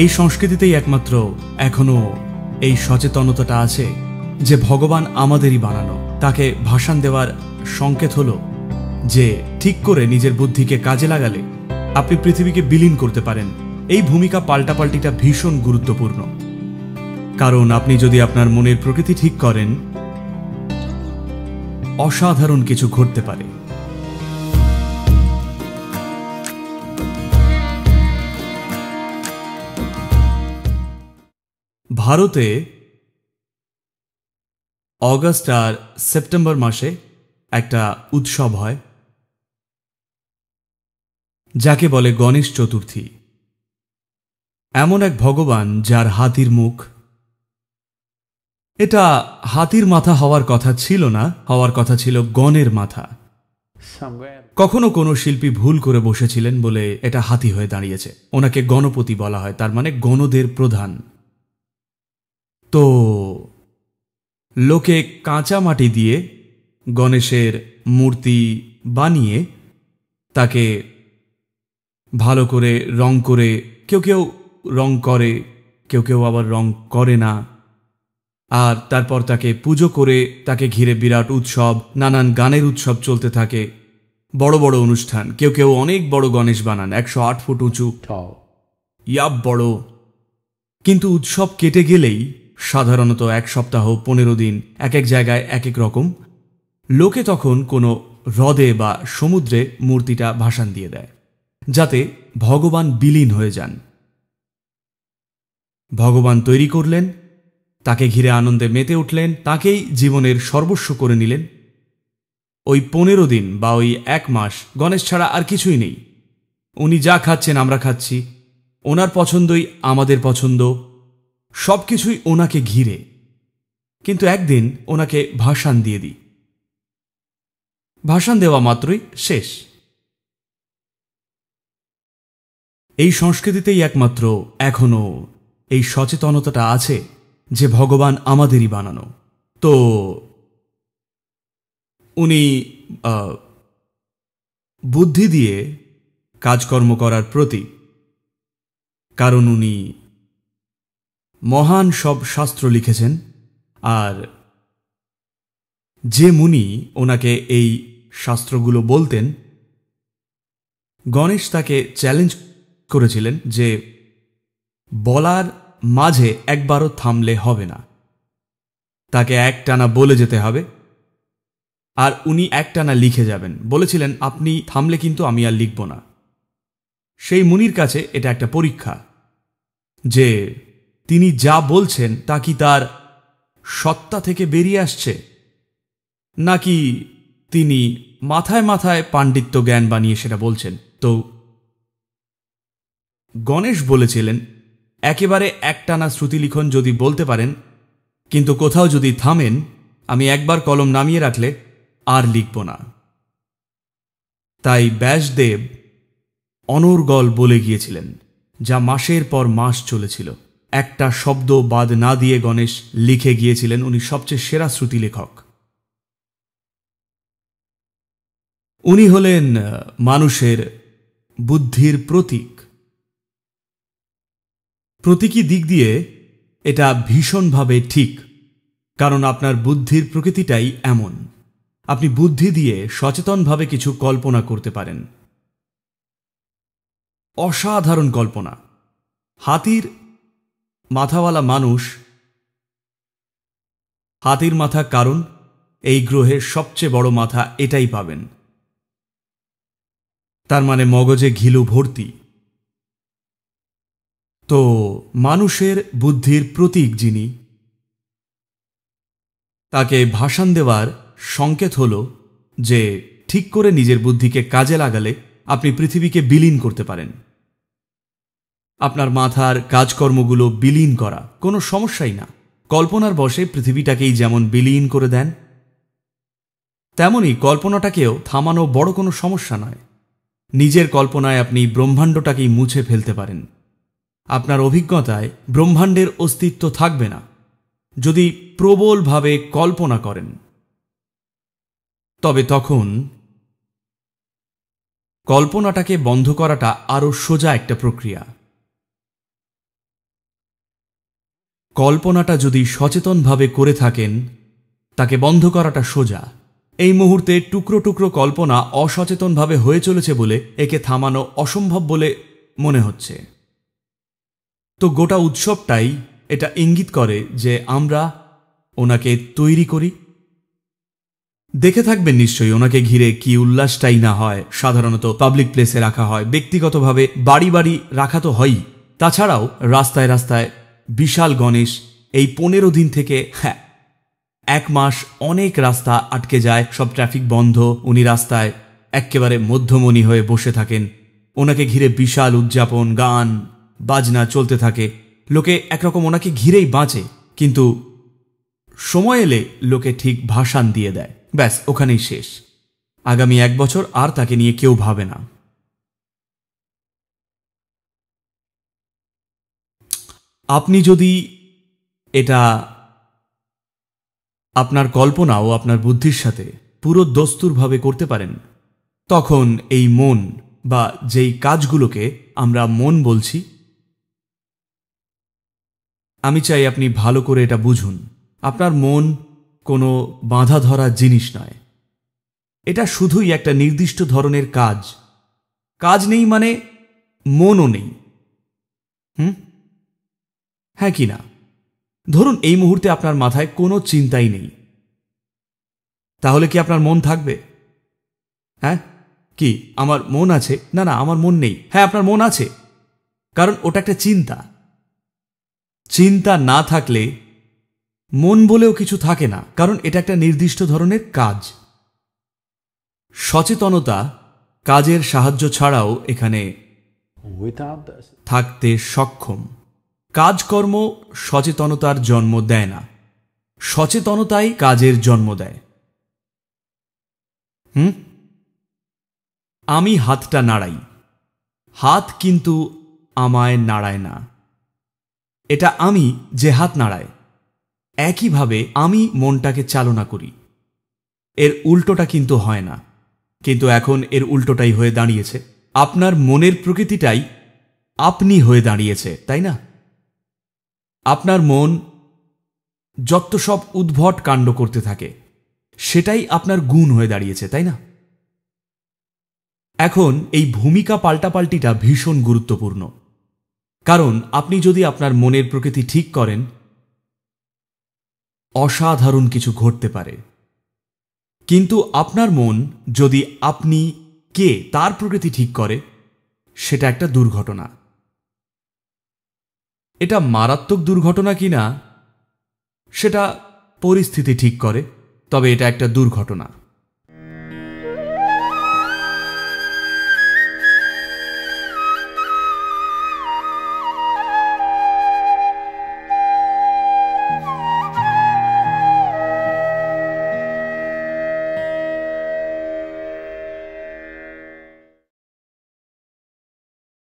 এই সংস্কৃতিতেই একমাত্র এখনও এই সচেতনতাটা আছে যে ভগবান আমাদেরই বানানো তাকে ভাষণ দেওয়ার সংকেত হলো যে ঠিক করে নিজের বুদ্ধিকে কাজে লাগালে আপনি পৃথিবীকে বিলীন করতে পারেন এই ভূমিকা পাল্টাপাল্টিটা ভীষণ গুরুত্বপূর্ণ কারণ আপনি যদি আপনার মনের প্রকৃতি ঠিক করেন অসাধারণ কিছু ঘটতে পারে ভারতে অগস্ট আর সেপ্টেম্বর মাসে একটা উৎসব হয় যাকে বলে গণেশ চতুর্থী এমন এক ভগবান যার হাতির মুখ এটা হাতির মাথা হওয়ার কথা ছিল না হওয়ার কথা ছিল গণের মাথা কখনো কোনো শিল্পী ভুল করে বসেছিলেন বলে এটা হাতি হয়ে দাঁড়িয়েছে ওনাকে গণপতি বলা হয় তার মানে গণদের প্রধান তো লোকে কাঁচা মাটি দিয়ে গণেশের মূর্তি বানিয়ে তাকে ভালো করে রং করে কেউ কেউ রং করে কেউ কেউ আবার রং করে না আর তারপর তাকে পুজো করে তাকে ঘিরে বিরাট উৎসব নানান গানের উৎসব চলতে থাকে বড় বড় অনুষ্ঠান কেউ কেউ অনেক বড় গণেশ বানান একশো আট ফুট উঁচু ইয়াব বড় কিন্তু উৎসব কেটে গেলেই সাধারণত এক সপ্তাহ পনেরো দিন এক এক জায়গায় এক এক রকম লোকে তখন কোনো হ্রদে বা সমুদ্রে মূর্তিটা ভাসান দিয়ে দেয় যাতে ভগবান বিলীন হয়ে যান ভগবান তৈরি করলেন তাকে ঘিরে আনন্দে মেতে উঠলেন তাকেই জীবনের সর্বস্ব করে নিলেন ওই পনেরো দিন বা ওই এক মাস গণেশ ছাড়া আর কিছুই নেই উনি যা খাচ্ছেন আমরা খাচ্ছি ওনার পছন্দই আমাদের পছন্দ সব কিছুই ওনাকে ঘিরে কিন্তু একদিন ওনাকে ভাষণ দিয়ে দিই ভাষণ দেওয়া মাত্রই শেষ এই সংস্কৃতিতেই একমাত্র এখনও এই সচেতনতাটা আছে যে ভগবান আমাদেরই বানানো তো উনি বুদ্ধি দিয়ে কাজকর্ম করার প্রতি কারণ উনি মহান সব শাস্ত্র লিখেছেন আর যে মুনি ওনাকে এই শাস্ত্রগুলো বলতেন গণেশ তাকে চ্যালেঞ্জ করেছিলেন যে বলার মাঝে একবারও থামলে হবে না তাকে একটানা বলে যেতে হবে আর উনি একটানা লিখে যাবেন বলেছিলেন আপনি থামলে কিন্তু আমি আর লিখব না সেই মুনির কাছে এটা একটা পরীক্ষা যে তিনি যা বলছেন তা কি তার সত্তা থেকে বেরিয়ে আসছে নাকি তিনি মাথায় মাথায় পাণ্ডিত্য জ্ঞান বানিয়ে সেটা বলছেন তো গণেশ বলেছিলেন একেবারে একটানা শ্রুতিলিখন যদি বলতে পারেন কিন্তু কোথাও যদি থামেন আমি একবার কলম নামিয়ে রাখলে আর লিখব না তাই ব্যাসদেব অনর্গল বলে গিয়েছিলেন যা মাসের পর মাস চলেছিল একটা শব্দ বাদ না দিয়ে গণেশ লিখে গিয়েছিলেন উনি সবচেয়ে সেরা শ্রুতি লেখক উনি হলেন মানুষের বুদ্ধির প্রতীক প্রতীকী দিক দিয়ে এটা ভীষণভাবে ঠিক কারণ আপনার বুদ্ধির প্রকৃতিটাই এমন আপনি বুদ্ধি দিয়ে সচেতনভাবে কিছু কল্পনা করতে পারেন অসাধারণ কল্পনা হাতির মাথাওয়ালা মানুষ হাতির মাথা কারণ এই গ্রহের সবচেয়ে বড় মাথা এটাই পাবেন তার মানে মগজে ঘিলু ভর্তি তো মানুষের বুদ্ধির প্রতীক যিনি তাকে ভাষণ দেওয়ার সংকেত হল যে ঠিক করে নিজের বুদ্ধিকে কাজে লাগালে আপনি পৃথিবীকে বিলীন করতে পারেন আপনার মাথার কাজকর্মগুলো বিলীন করা কোনো সমস্যাই না কল্পনার বসে পৃথিবীটাকেই যেমন বিলীন করে দেন তেমনই কল্পনাটাকেও থামানো বড় কোনো সমস্যা নয় নিজের কল্পনায় আপনি ব্রহ্মাণ্ডটাকেই মুছে ফেলতে পারেন আপনার অভিজ্ঞতায় ব্রহ্মাণ্ডের অস্তিত্ব থাকবে না যদি প্রবলভাবে কল্পনা করেন তবে তখন কল্পনাটাকে বন্ধ করাটা আরও সোজা একটা প্রক্রিয়া কল্পনাটা যদি সচেতনভাবে করে থাকেন তাকে বন্ধ করাটা সোজা এই মুহূর্তে টুকরো টুকরো কল্পনা অসচেতনভাবে হয়ে চলেছে বলে একে থামানো অসম্ভব বলে মনে হচ্ছে তো গোটা উৎসবটাই এটা ইঙ্গিত করে যে আমরা ওনাকে তৈরি করি দেখে থাকবেন নিশ্চয়ই ওনাকে ঘিরে কি উল্লাসটাই না হয় সাধারণত পাবলিক প্লেসে রাখা হয় ব্যক্তিগতভাবে বাড়ি বাড়ি রাখা তো হয়ই তাছাড়াও রাস্তায় রাস্তায় বিশাল গণেশ এই পনেরো দিন থেকে হ্যাঁ এক মাস অনেক রাস্তা আটকে যায় সব ট্রাফিক বন্ধ উনি রাস্তায় একেবারে মধ্যমণি হয়ে বসে থাকেন ওনাকে ঘিরে বিশাল উদযাপন গান বাজনা চলতে থাকে লোকে একরকম ওনাকে ঘিরেই বাঁচে কিন্তু সময় এলে লোকে ঠিক ভাষান দিয়ে দেয় ব্যাস ওখানেই শেষ আগামী এক বছর আর তাকে নিয়ে কেউ ভাবে না আপনি যদি এটা আপনার কল্পনাও আপনার বুদ্ধির সাথে পুরো দস্তুরভাবে করতে পারেন তখন এই মন বা যেই কাজগুলোকে আমরা মন বলছি আমি চাই আপনি ভালো করে এটা বুঝুন আপনার মন কোনো বাঁধা ধরা জিনিস নয় এটা শুধুই একটা নির্দিষ্ট ধরনের কাজ কাজ নেই মানে মনও নেই হুম হ্যাঁ কি না ধরুন এই মুহূর্তে আপনার মাথায় কোনো চিন্তাই নেই তাহলে কি আপনার মন থাকবে হ্যাঁ কি আমার মন আছে না না আমার মন নেই হ্যাঁ আপনার মন আছে কারণ ওটা একটা চিন্তা চিন্তা না থাকলে মন বলেও কিছু থাকে না কারণ এটা একটা নির্দিষ্ট ধরনের কাজ সচেতনতা কাজের সাহায্য ছাড়াও এখানে থাকতে সক্ষম কাজকর্ম সচেতনতার জন্ম দেয় না সচেতনতাই কাজের জন্ম দেয় হুম আমি হাতটা নাড়াই হাত কিন্তু আমায় নাড়ায় না এটা আমি যে হাত নাড়ায় একইভাবে আমি মনটাকে চালনা করি এর উল্টোটা কিন্তু হয় না কিন্তু এখন এর উল্টোটাই হয়ে দাঁড়িয়েছে আপনার মনের প্রকৃতিটাই আপনি হয়ে দাঁড়িয়েছে তাই না আপনার মন যত সব উদ্ভট কাণ্ড করতে থাকে সেটাই আপনার গুণ হয়ে দাঁড়িয়েছে তাই না এখন এই ভূমিকা পাল্টাপাল্টিটা ভীষণ গুরুত্বপূর্ণ কারণ আপনি যদি আপনার মনের প্রকৃতি ঠিক করেন অসাধারণ কিছু ঘটতে পারে কিন্তু আপনার মন যদি আপনি কে তার প্রকৃতি ঠিক করে সেটা একটা দুর্ঘটনা এটা মারাত্মক দুর্ঘটনা কিনা সেটা পরিস্থিতি ঠিক করে তবে এটা একটা দুর্ঘটনা